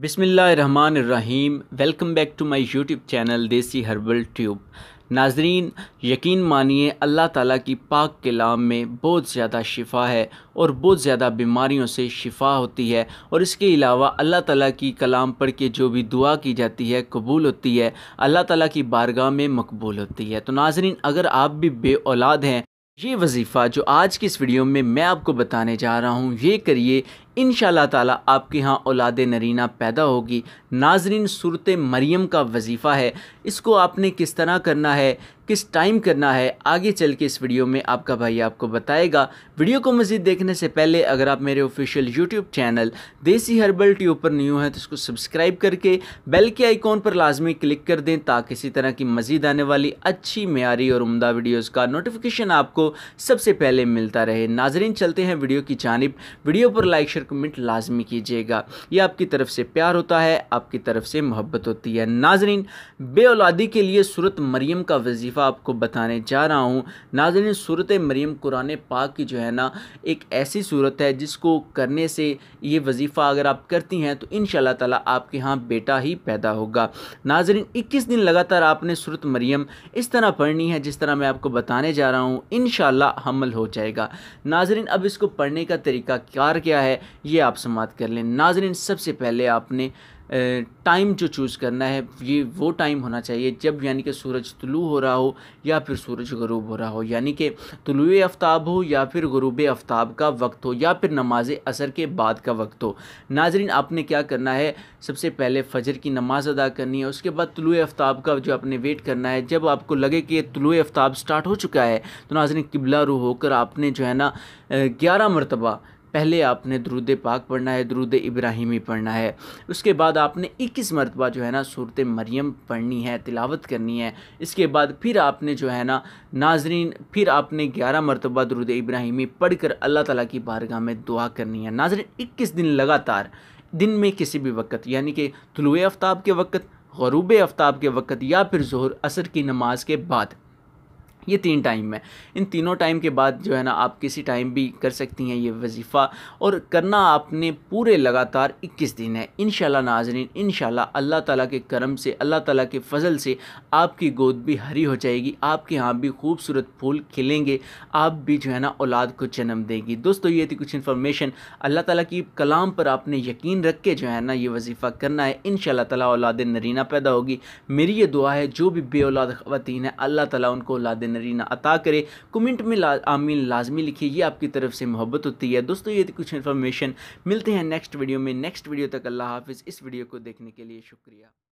बिसमीम welcome back to my YouTube channel Desi herbal tube नाजरीन यकीन मानिए अल्लाह ताला की पाक कलाम में बहुत ज़्यादा शिफा है और बहुत ज़्यादा बीमारियों से शिफा होती है और इसके अलावा अल्लाह ताला की कलाम पढ़ के जो भी दुआ की जाती है कबूल होती है अल्लाह ताला की बारगाह में मकबूल होती है तो नाजरीन अगर आप भी बे औलाद हैं ये वजीफ़ा जो आज की इस वीडियो में मैं आपको बताने जा रहा हूँ ये करिए इन ताला आपके यहाँ औलाद नरीना पैदा होगी नाजरीन सूरत मरियम का वजीफ़ा है इसको आपने किस तरह करना है किस टाइम करना है आगे चल के इस वीडियो में आपका भाई आपको बताएगा वीडियो को मज़ीद देखने से पहले अगर आप मेरे official YouTube channel Desi herbal tea ऊपर न्यू हैं तो इसको सब्सक्राइब करके बेल के आइकॉन पर लाजमी क्लिक कर दें ताकि इसी तरह की मज़ीद आने वाली अच्छी मीरी और उमदा वीडियोज़ का नोटिफिकेशन आपको सबसे पहले मिलता रहे नाजरीन चलते हैं वीडियो की जानब वीडियो पर लाइक शेयर कमेंट लाजमी कीजिएगा यह आपकी तरफ से प्यार होता है आपकी तरफ से मोहब्बत होती है नाजरीन औलादी के लिए सूरत मरीम का वजीफ़ा आपको बताने जा रहा हूँ नाजरीन सूरत मरीम कुरान पाक की जो है ना एक ऐसी सूरत है जिसको करने से ये वजीफ़ा अगर आप करती हैं तो इन ताला आपके यहाँ बेटा ही पैदा होगा नाजरीन इक्कीस दिन लगातार आपने सूरत मरीम इस तरह पढ़नी है जिस तरह मैं आपको बताने जा रहा हूँ इन हमल हो जाएगा नाजरीन अब इसको पढ़ने का तरीका क्या क्या है ये आप समाप्त कर लें नाजरीन सबसे पहले आपने टाइम जो चूज़ करना है ये वो टाइम होना चाहिए जब यानी कि सूरज तुलू हो रहा हो या फिर सूरज गरूब हो रहा हो यानी कि तलु आफ्ताब हो या फिर गरूब आफ्ताब का वक्त हो या फिर नमाज असर के बाद का वक्त हो नाजरीन आपने क्या करना है सबसे पहले फजर की नमाज़ अदा करनी है उसके बाद तलु आफ्ताब का जो आपने वेट करना है जब आपको लगे कि तलु आफ्ताब स्टार्ट हो चुका है तो नाजरन किबला रू होकर आपने जो है ना ग्यारह मरतबा पहले आपने दरुद पाक पढ़ना है दरुद इब्राहिमी पढ़ना है उसके बाद आपने इक्कीस मरतबा जो है ना सूरत मरियम पढ़नी है तिलावत करनी है इसके बाद फिर आपने जो है ना नाजरीन फिर आपने ग्यारह मरतबा दरुद इब्राहिमी पढ़ कर अल्लाह तला की बारगाह में दुआ करनी है नाजरीन इक्कीस दिन लगातार दिन में किसी भी वक्त यानी कि तुलु आफ्ताब के वक्त गरूब आफ्ताब के वक्त या फिर जहर असर की नमाज के बाद ये तीन टाइम है इन तीनों टाइम के बाद जो है ना आप किसी टाइम भी कर सकती हैं ये वजीफ़ा और करना आपने पूरे लगातार इक्कीस दिन है इन नाजरीन इन अल्लाह ताला के करम से अल्लाह ताला के फ़ज़ल से आपकी गोद भी हरी हो जाएगी आपके यहाँ भी खूबसूरत फूल खिलेंगे आप भी जो है ना औलाद को जन्म देगी दोस्तों ये थी कुछ इन्फॉर्मेशन अल्लाह ताली की कलाम पर आपने यकीन रख के जो है ना ये वजीफ़ा करना है इन तला औलाद नरीना पैदा होगी मेरी ये दुआ है जो भी बे औलाद खातन है अल्लाह ताला उनको औलाद ना अता करे कमेंट में ला, आमीन लाजमी लिखिए ये आपकी तरफ से मोहब्बत होती है दोस्तों ये कुछ इन्फॉर्मेशन मिलते हैं नेक्स्ट वीडियो में नेक्स्ट वीडियो तक अल्लाह हाफिज़ इस वीडियो को देखने के लिए शुक्रिया